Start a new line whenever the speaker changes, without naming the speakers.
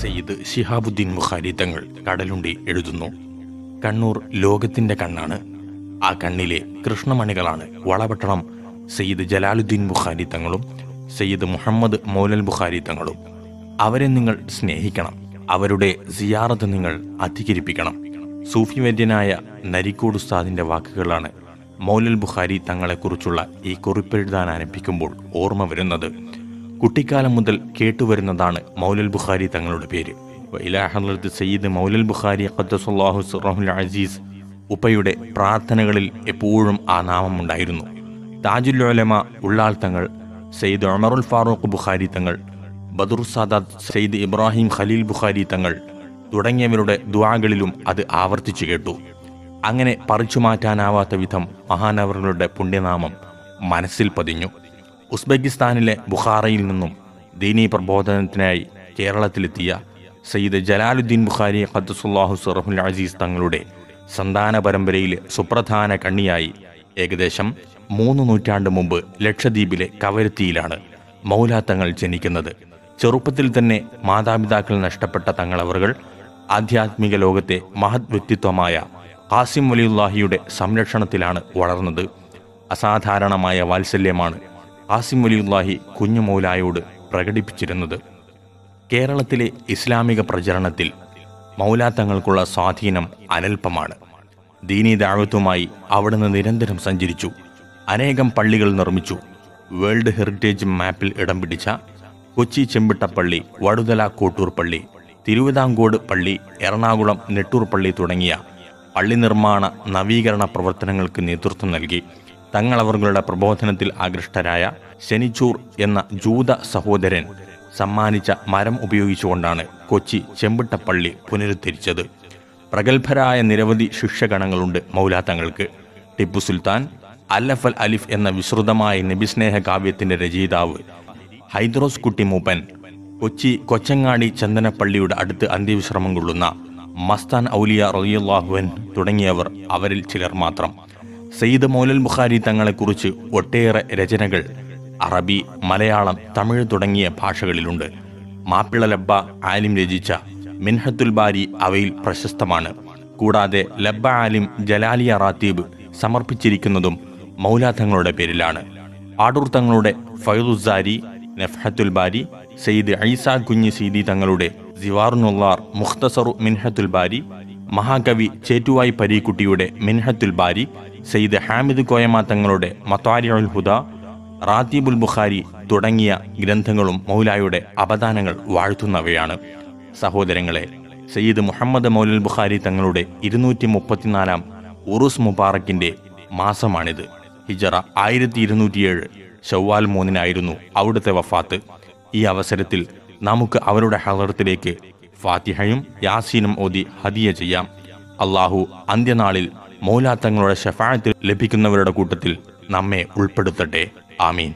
സയ്യിദ് ഷിഹാബുദ്ദീൻ ബുഖാരി തങ്ങൾ കടലുണ്ടി എഴുതുന്നു കണ്ണൂർ ലോകത്തിന്റെ കണ്ണാണ് ആ കണ്ണിലെ കൃഷ്ണമണികളാണ് വളപട്ടണം സയ്യിദ് ജലാലുദ്ദീൻ ബുഖാരി തങ്ങളും സയ്യിദ് മുഹമ്മദ് മൗലൽ ബുഖാരി തങ്ങളും അവരെ നിങ്ങൾ സ്നേഹിക്കണം അവരുടെ സിയാറത്ത് നിങ്ങൾ അധികരിപ്പിക്കണം സൂഫി വൈദ്യനായ നരിക്കോട് ഉസ്താദിന്റെ വാക്കുകളാണ് മൗലൽ ബുഖാരി തങ്ങളെക്കുറിച്ചുള്ള ഈ കുറിപ്പെഴുതാൻ ആരംഭിക്കുമ്പോൾ ഓർമ്മ വരുന്നത് കുട്ടിക്കാലം മുതൽ കേട്ടുവരുന്നതാണ് മൗലൽ ബുഖാരി തങ്ങളുടെ പേര് ഇലാഹലത്ത് സയ്യിദ് മൗലൽ ബുഖാരി ഖദ്ദസുല്ലാഹു സുറഹുൽ അസീസ് ഉപ്പയുടെ പ്രാർത്ഥനകളിൽ എപ്പോഴും ആ നാമം ഉണ്ടായിരുന്നു താജുല്ലോലമ ഉള്ളാൾ തങ്ങൾ സയ്യിദ് ഒമറുൽ ഫാറൂഖ് ബുഖാരി തങ്ങൾ ബദറു സാദാത്ത് സയ്യിദ് ഇബ്രാഹിം ഖലീൽ ബുഖാരി തങ്ങൾ തുടങ്ങിയവരുടെ ദുവാകളിലും അത് ആവർത്തിച്ചു കേട്ടു അങ്ങനെ പറിച്ചു മാറ്റാനാവാത്ത വിധം മഹാനവറുകളുടെ പുണ്യനാമം മനസ്സിൽ പതിഞ്ഞു ഉസ്ബെക്കിസ്ഥാനിലെ ബുഖാറയിൽ നിന്നും ദീനീ പ്രബോധനത്തിനായി കേരളത്തിലെത്തിയ സയ്യിദ് ജലാലുദ്ദീൻ ബുഖാരി ഖദ്സുല്ലാഹു സുറഹുൽ അസീസ് തങ്ങളുടെ സന്താന പരമ്പരയിലെ സുപ്രധാന കണ്ണിയായി ഏകദേശം മൂന്ന് നൂറ്റാണ്ട് മുമ്പ് ലക്ഷദ്വീപിലെ കവരത്തിയിലാണ് മൗലാത്തങ്ങൾ തങ്ങൾ ജനിക്കുന്നത് ചെറുപ്പത്തിൽ തന്നെ മാതാപിതാക്കൾ നഷ്ടപ്പെട്ട തങ്ങളവറുകൾ ആധ്യാത്മിക ലോകത്തെ മഹത് വ്യക്തിത്വമായ ഖാസിം വലിയുല്ലാഹിയുടെ സംരക്ഷണത്തിലാണ് വളർന്നത് അസാധാരണമായ വാത്സല്യമാണ് ആസിം വലിയുല്ലാഹി കുഞ്ഞുമൗലായോട് പ്രകടിപ്പിച്ചിരുന്നത് കേരളത്തിലെ ഇസ്ലാമിക പ്രചരണത്തിൽ മൗലാ തങ്ങൾക്കുള്ള സ്വാധീനം അനൽപമാണ് ദീനീ ദാഴ്വത്വമായി അവിടുന്ന് നിരന്തരം സഞ്ചരിച്ചു അനേകം പള്ളികൾ നിർമ്മിച്ചു വേൾഡ് ഹെറിറ്റേജ് മാപ്പിൽ ഇടം പിടിച്ച കൊച്ചി ചെമ്പിട്ടപ്പള്ളി വടുതല കോട്ടൂർ പള്ളി തിരുവിതാംകോട് പള്ളി എറണാകുളം നെട്ടൂർ പള്ളി തുടങ്ങിയ പള്ളി നിർമ്മാണ നവീകരണ പ്രവർത്തനങ്ങൾക്ക് നേതൃത്വം നൽകി അവർകളുടെ പ്രബോധനത്തിൽ ആകൃഷ്ടരായ ശനിച്ചൂർ എന്ന ജൂത സഹോദരൻ സമ്മാനിച്ച മരം ഉപയോഗിച്ചുകൊണ്ടാണ് കൊച്ചി ചെമ്പിട്ടപ്പള്ളി പുനരുദ്ധരിച്ചത് പ്രഗത്ഭരായ നിരവധി ശിഷ്യഗണങ്ങളുണ്ട് മൗലാത്തങ്ങൾക്ക് ടിപ്പു സുൽത്താൻ അല്ലഫൽ അലിഫ് എന്ന വിശ്രുതമായ നിബിസ്നേഹ കാവ്യത്തിന്റെ രചയിതാവ് ഹൈദ്രോസ് കുട്ടി മൂപ്പൻ കൊച്ചി കൊച്ചങ്ങാടി ചന്ദനപ്പള്ളിയുടെ അടുത്ത് അന്ത്യവിശ്രമം കൊള്ളുന്ന മസ്താൻ ഔലിയ റൊയ്യാഹുവൻ തുടങ്ങിയവർ അവരിൽ ചിലർ മാത്രം സയ്യിദ് മൗലൽ ബുഖാരി തങ്ങളെക്കുറിച്ച് ഒട്ടേറെ രചനകൾ അറബി മലയാളം തമിഴ് തുടങ്ങിയ ഭാഷകളിലുണ്ട് മാപ്പിള ലബ്ബ ആലിം രചിച്ച മിൻഹത്തുൽ ബാരി അവയിൽ പ്രശസ്തമാണ് കൂടാതെ ലബ്ബ ആലിം ജലാലിയ റാത്തീബ് സമർപ്പിച്ചിരിക്കുന്നതും മൗലാതങ്ങളുടെ പേരിലാണ് ആടൂർ തങ്ങളുടെ ഫൈദുസാരി നഫ്ഹത്തുൽ ബാരി സയ്യിദ് ഐസ കുഞ്ഞി സീദി തങ്ങളുടെ സിവാറുനുള്ളാർ മുഖ്തസറു മിൻഹത്തുൽ ബാരി മഹാകവി ചേറ്റുവായി പരീക്കുട്ടിയുടെ മിൻഹത്തുൽ ബാരി സെയ്ദ് ഹാമിദ് കോയമ തങ്ങളുടെ മത്താരിയുൽ ഹുദ റാത്തിബുൽ ബുഖാരി തുടങ്ങിയ ഗ്രന്ഥങ്ങളും മൗലായുടെ അപദാനങ്ങൾ വാഴ്ത്തുന്നവയാണ് സഹോദരങ്ങളെ സയ്യിദ് മുഹമ്മദ് മൗലൽ ബുഖാരി തങ്ങളുടെ ഇരുന്നൂറ്റി മുപ്പത്തിനാലാം ഉറുസ് മുബാറക്കിന്റെ മാസമാണിത് ഹിജറ ആയിരത്തി ഇരുന്നൂറ്റിയേഴ് ഷവ്വാൽ മൂന്നിനായിരുന്നു അവിടുത്തെ വഫാത്ത് ഈ അവസരത്തിൽ നമുക്ക് അവരുടെ ഹലർത്തിലേക്ക് ഫാത്തിഹയും യാസീനും ഓതി ഹദിയ ചെയ്യാം അള്ളാഹു അന്ത്യനാളിൽ മൗലാത്തങ്ങളുടെ ഷഫായത്തിൽ ലഭിക്കുന്നവരുടെ കൂട്ടത്തിൽ നമ്മെ ഉൾപ്പെടുത്തട്ടെ ആമീൻ